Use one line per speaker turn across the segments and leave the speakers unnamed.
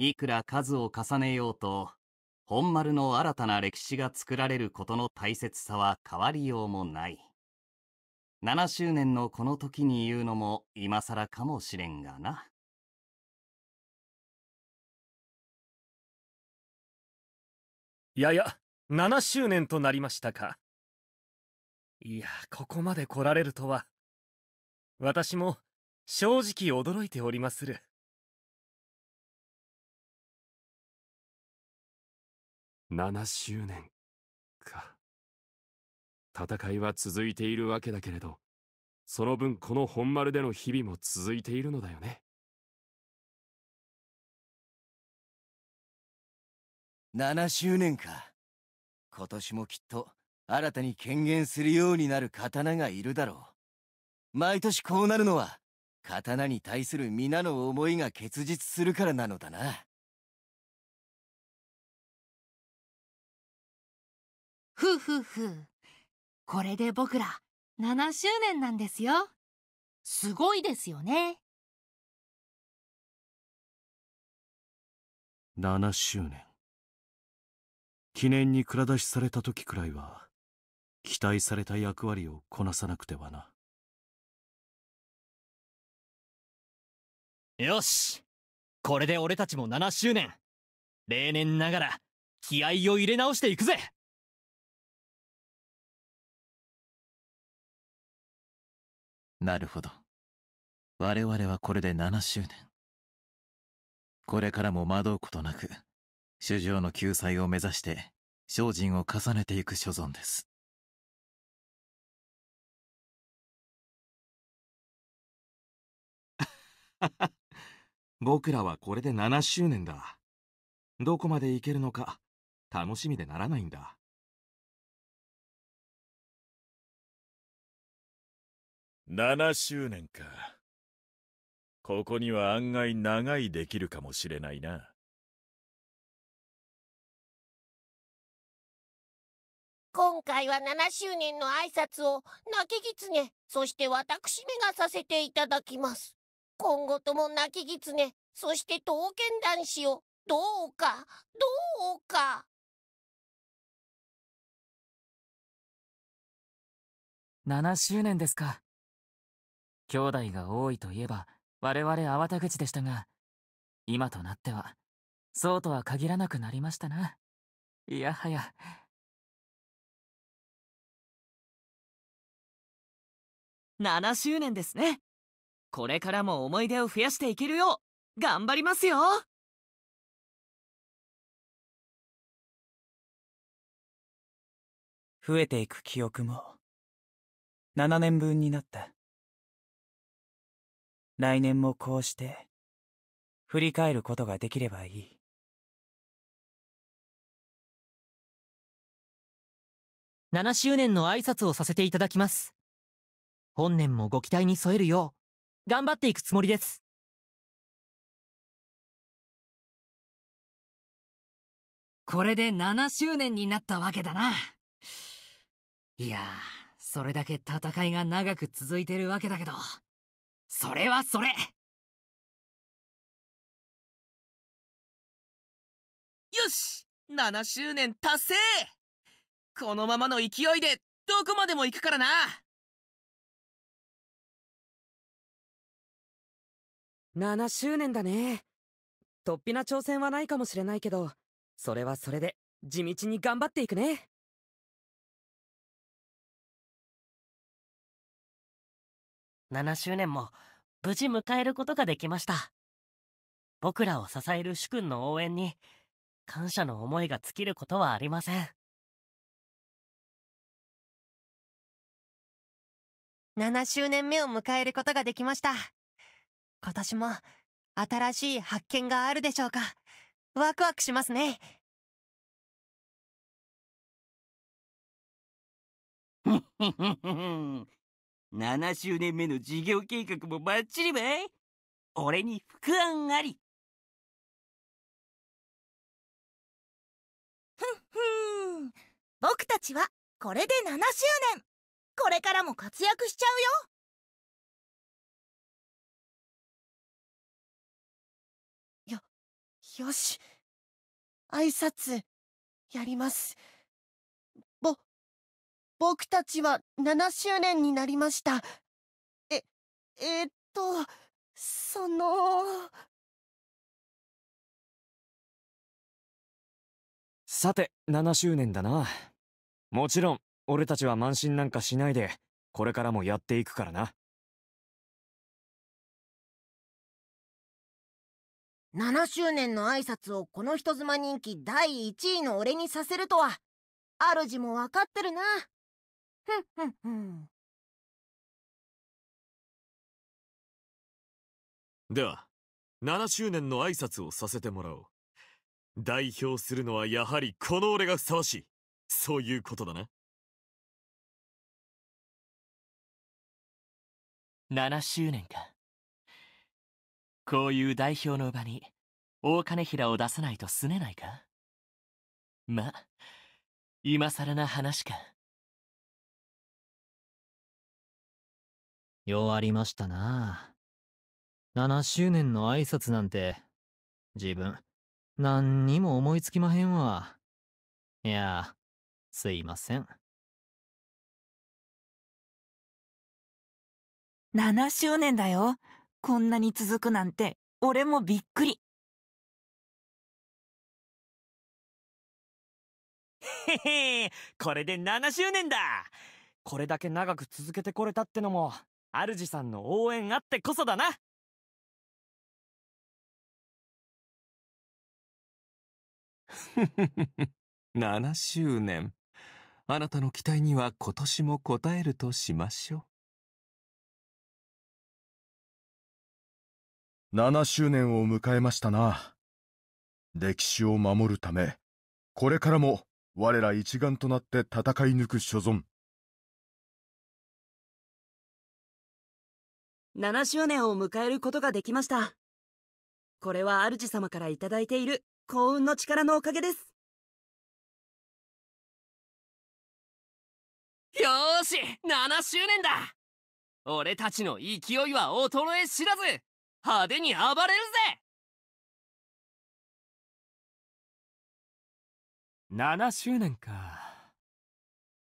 いくら数を重ねようと、本丸の新たな歴史が作られることの大切さは変わりようもない。7周年のこの時に言うのも今更かもしれんがな。いやや、7周年となりましたか。いや、ここまで来られるとは。私も正直驚いておりまする。7周年か。戦いは続いているわけだけれど、その分この本丸での日々も続いているのだよね。7周年か。今年もきっと新たに権限するようになる刀がいるだろう。毎年こうなるのは、刀に対する皆の思いが結実するからなのだな。ふふふこれで僕ら7周年なんですよ。すごいですよね。7周年。記念に蔵出しされた時くらいは、期待された役割をこなさなくてはな。よしこれで俺たちも7周年例年ながら気合を入れ直していくぜなるほど。我々はこれで7周年。これからも惑うことなく、主情の救済を目指して、精進を重ねていく所存です。僕らはこれで7周年だ。どこまでいけるのか、楽しみでならないんだ。7周年かここには案外長いできるかもしれないな今回は7周年の挨拶を泣き狐そして私めがさせていただきます今後とも泣き狐そして刀剣男子をどうかどうか7周年ですか兄弟が多いといえば我々粟田口でしたが、今となっては、そうとは限らなくなりましたな。いやはや。7周年ですね。これからも思い出を増やしていけるよう、頑張りますよ増えていく記憶も7年分になった来年もこうして振り返ることができればいい7周年の挨拶をさせていただきます本年もご期待に添えるよう頑張っていくつもりですこれで7周年になったわけだないやそれだけ戦いが長く続いてるわけだけどそれはそれよし7周年達成このままの勢いでどこまでも行くからな7周年だね突飛な挑戦はないかもしれないけどそれはそれで地道に頑張っていくね7周年も無事迎えることができました僕らを支える主君の応援に感謝の思いが尽きることはありません7周年目を迎えることができました今年も新しい発見があるでしょうかワクワクしますねフフフフ。7周年目の事業計画もバッチリばい俺に副案ありふんふん僕たちはこれで7周年これからも活躍しちゃうよよし挨拶やります。僕たちは7周年になりましたええー、っとそのさて7周年だなもちろん俺たちは慢心なんかしないでこれからもやっていくからな7周年の挨拶をこの人妻人気第1位の俺にさせるとは主も分かってるなでは、7周年の挨拶をさせてもらおう。代表するのはやはりこの俺がふさわしい。そういうことだな。7周年か。こういう代表の場に、大金平を出さないとすねないかま、今更な話か。弱りましたな7周年の挨拶なんて、自分、何にも思いつきまへんわ。いや、すいません。7周年だよ。こんなに続くなんて、俺もびっくり。へへこれで7周年だこれだけ長く続けてこれたってのも主さんの応援あってこそだな7 周年あなたの期待には今年も応えるとしましょう7周年を迎えましたな歴史を守るためこれからも我ら一丸となって戦い抜く所存7周年を迎えることができました。これは主様からいただいている幸運の力のおかげです。よーし !7 周年だ俺たちの勢いは衰え知らず派手に暴れるぜ7周年か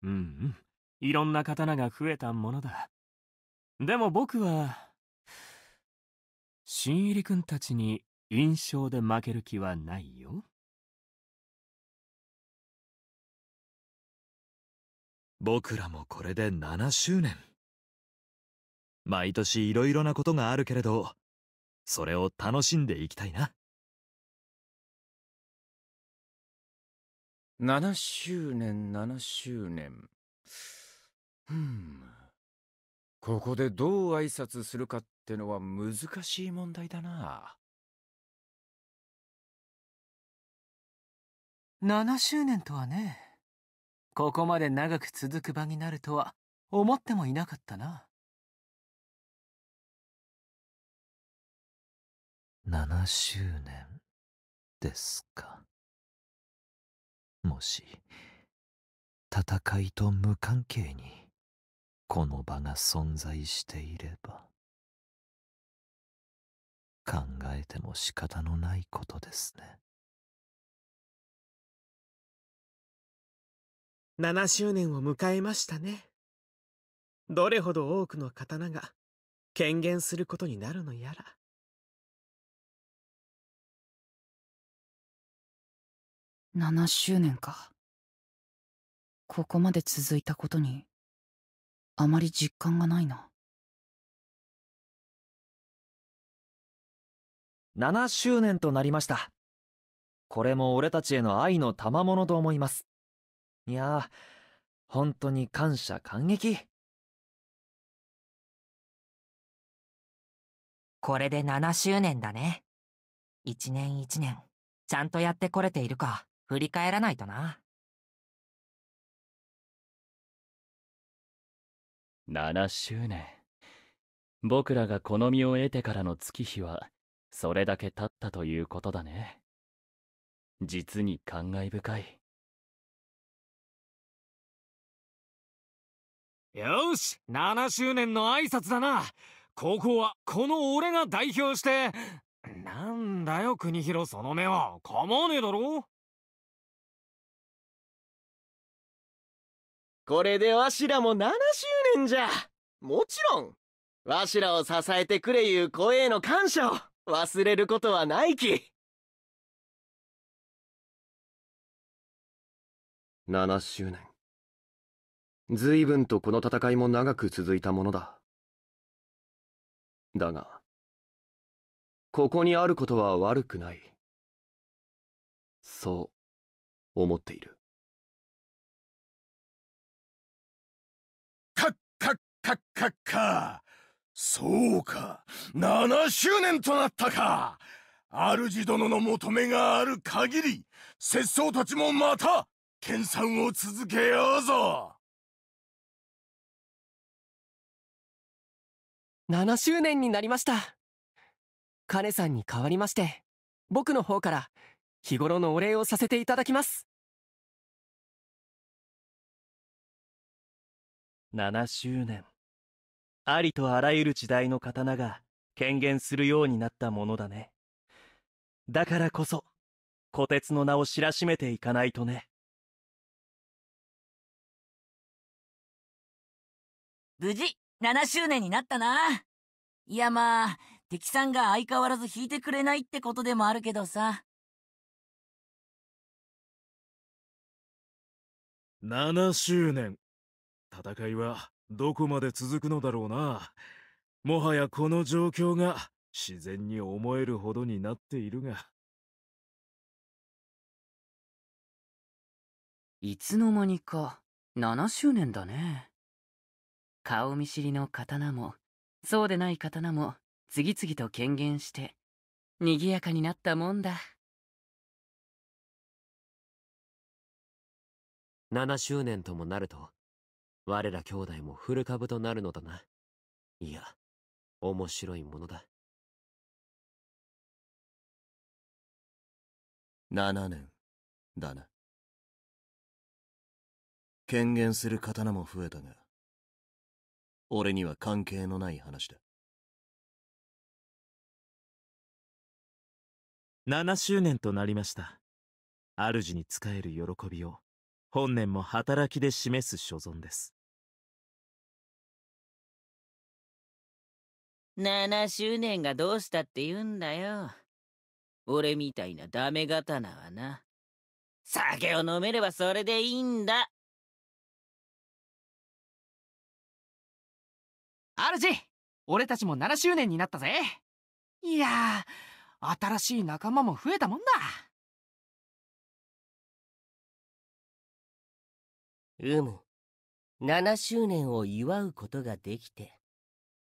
うんうんいろんな刀が増えたものだでも僕は新入り君たちに印象で負ける気はないよ。僕らもこれで7周年。毎年いろいろなことがあるけれど、それを楽しんでいきたいな。7周年、7周年。ここでどう挨拶するかってのは難しい問題だな7周年とはねここまで長く続く場になるとは思ってもいなかったな7周年ですかもし戦いと無関係にこの場が存在していれば考えても仕方のないことですね7周年を迎えましたねどれほど多くの刀が権限することになるのやら7周年かここまで続いたことにあまり実感がないな7周年となりましたこれも俺たちへの愛の賜物と思いますいや本当に感謝感激これで7周年だね一年一年ちゃんとやってこれているか振り返らないとな。7周年僕らがこの身を得てからの月日はそれだけ経ったということだね実に感慨深いよし7周年の挨拶だな高校はこの俺が代表してなんだよ国広その目は構わねえだろこれでわしらも7周年じゃもちろんわしらを支えてくれゆう声への感謝を忘れることはないき7周年随分とこの戦いも長く続いたものだだがここにあることは悪くないそう思っているかっかっか。そうか、7周年となったか。主殿の求めがある限り、拙僧たちもまた、研鑽を続けようぞ。7周年になりました。カネさんに代わりまして、僕の方から日頃のお礼をさせていただきます。7周年。ありとあらゆる時代の刀が権限するようになったものだね。だからこそ、虎鉄の名を知らしめていかないとね。無事、7周年になったな。いやまあ、敵さんが相変わらず引いてくれないってことでもあるけどさ。7周年。戦いはどこまで続くのだろうなもはやこの状況が自然に思えるほどになっているがいつの間にか7周年だね顔見知りの刀もそうでない刀も次々と権限して賑やかになったもんだ7周年ともなると我ら兄弟も古株となるのだな。いや、面白いものだ。7年だな。権限する刀も増えたが、俺には関係のない話だ。7周年となりました。主に仕える喜びを本年も働きで示す所存です。7周年がどうしたって言うんだよ。俺みたいなダメ刀はな。酒を飲めればそれでいいんだ。主俺たちも7周年になったぜ。いやー、新しい仲間も増えたもんだ。うむ7周年を祝うことができて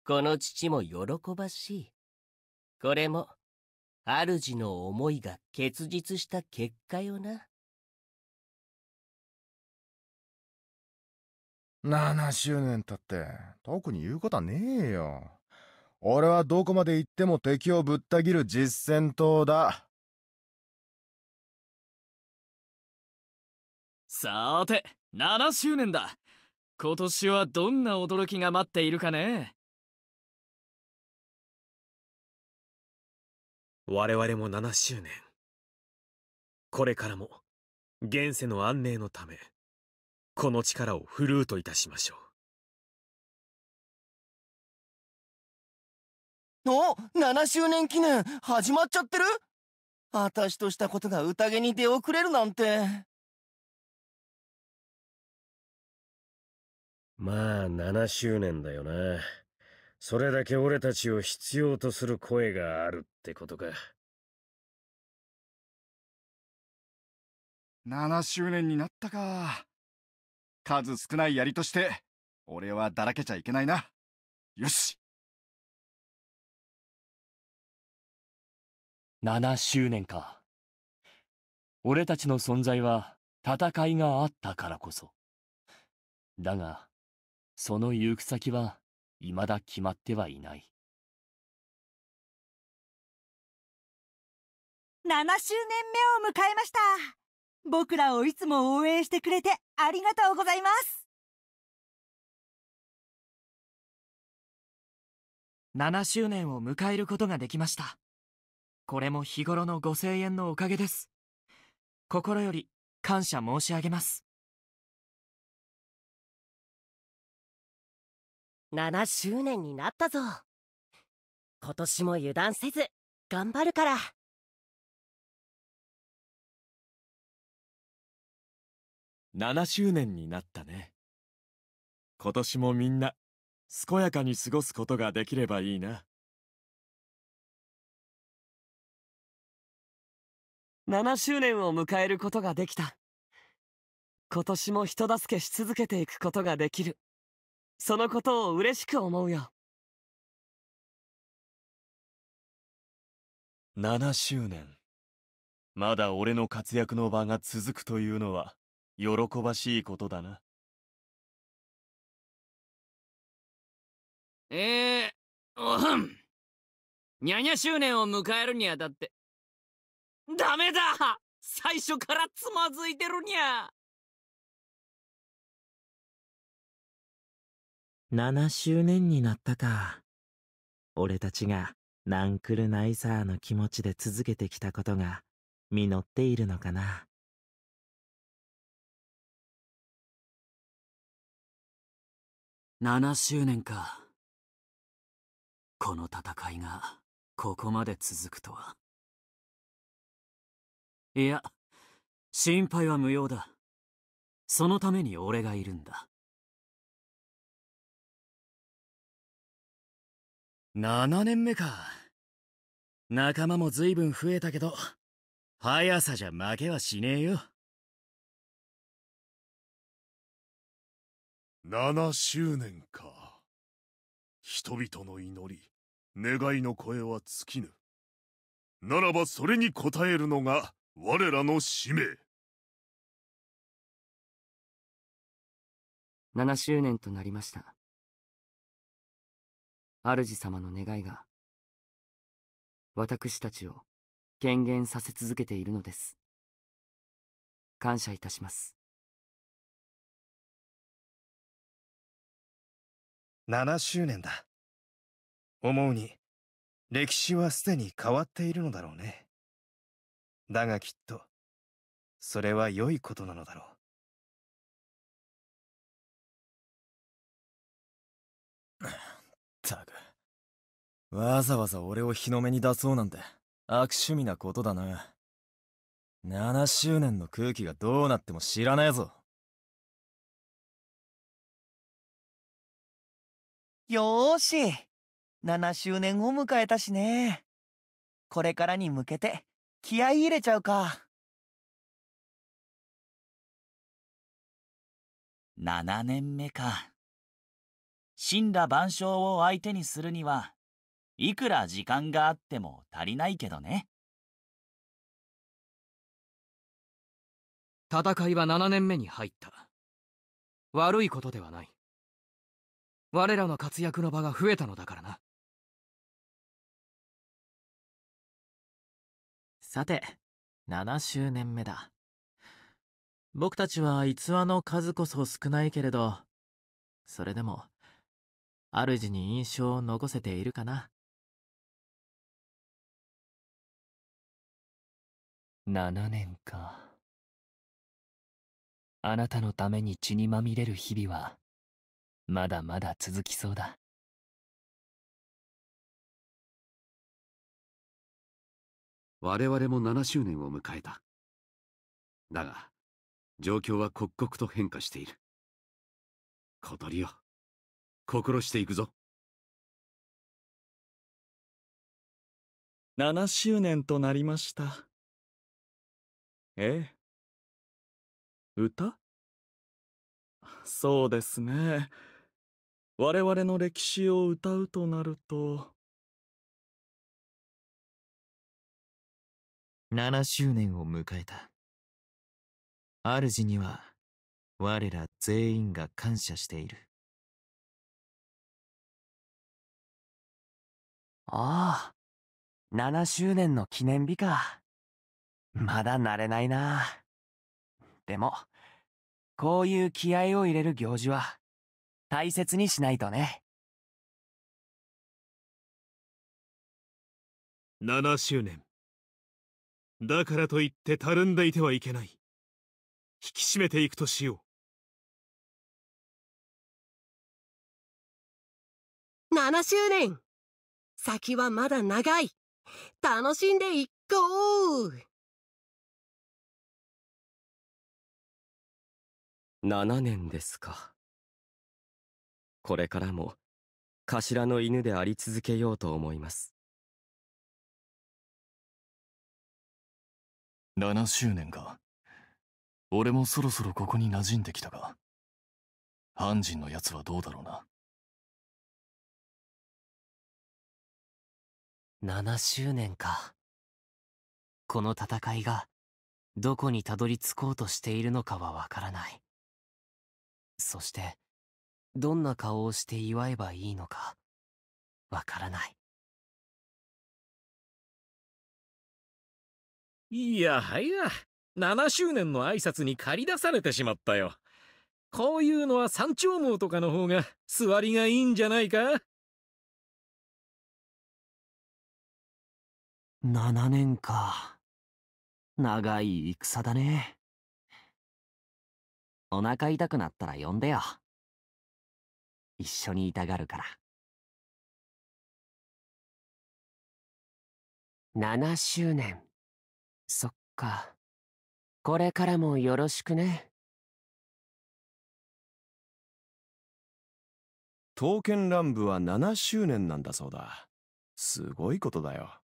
この父も喜ばしいこれも主の思いが結実した結果よな7周年たって特に言うことはねえよ俺はどこまで行っても敵をぶった切る実戦党ださーて7周年だ今年はどんな驚きが待っているかね我々も7周年これからも現世の安寧のためこの力をフルートいたしましょうお7周年記念始まっちゃってる私としたことが宴に出遅れるなんてまあ7周年だよな。それだけ俺たちを必要とする声があるってことか。7周年になったか。数少ない槍として、俺はだらけちゃいけないな。よし !7 周年か。俺たちの存在は戦いがあったからこそ。だが、その行く先は、未だ決まってはいない。7周年目を迎えました僕らをいつも応援してくれてありがとうございます7周年を迎えることができましたこれも日頃のご声援のおかげです心より感謝申し上げます7周年になったぞ今年も油断せず頑張るから7周年になったね今年もみんな健やかに過ごすことができればいいな7周年を迎えることができた今年も人助けし続けていくことができるそのことを嬉しく思うよ7周年まだ俺の活躍の場が続くというのは喜ばしいことだなえー、おはんにゃにゃ周年を迎えるにあたってダメだ最初からつまずいてるにゃ7周年になったか。俺たちがナンクルナイサーの気持ちで続けてきたことが実っているのかな。7周年か。この戦いがここまで続くとは。いや、心配は無用だ。そのために俺がいるんだ。7年目か。仲間も随分増えたけど、速さじゃ負けはしねえよ。7周年か。人々の祈り、願いの声は尽きぬ。ならばそれに応えるのが我らの使命。7周年となりました。主様の願いが、私たちを権限させ続けているのです。感謝いたします。7周年だ。思うに、歴史はすでに変わっているのだろうね。だがきっと、それは良いことなのだろう。わざわざ俺を日の目に出そうなんて悪趣味なことだな7周年の空気がどうなっても知らねえぞよーし7周年を迎えたしねこれからに向けて気合い入れちゃうか7年目か神羅万象を相手にするにはいくら時間があっても足りないけどね。戦いは7年目に入った。悪いことではない。我らの活躍の場が増えたのだからな。さて、7周年目だ。僕たちは逸話の数こそ少ないけれど、それでも、主に印象を残せているかな。7年か。あなたのために血にまみれる日々は、まだまだ続きそうだ。我々も7周年を迎えた。だが、状況は刻々と変化している。小鳥よ、心していくぞ。7周年となりました。ええ。歌 そうですね。我々の歴史を歌うとなると。7周年を迎えた。主には、我ら全員が感謝している。ああ、7周年の記念日か。まだ慣れないな。でも、こういう気合を入れる行事は、大切にしないとね。7周年。だからといってたるんでいてはいけない。引き締めていくとしよう。7周年先はまだ長い楽しんでいこう7年ですか。これからも、頭の犬であり続けようと思います。7周年か。俺もそろそろここに馴染んできたが、犯人のやつはどうだろうな。7周年か。この戦いが、どこにたどり着こうとしているのかはわからない。そしてどんな顔をして祝えばいいのかわからないいやはや7周年の挨拶に駆り出されてしまったよこういうのは山頂網とかの方が座りがいいんじゃないか7年か長い戦だねお腹痛くなったら呼んでよ。一緒に痛がるから。7周年。そっか。これからもよろしくね。刀剣乱舞は7周年なんだそうだ。すごいことだよ。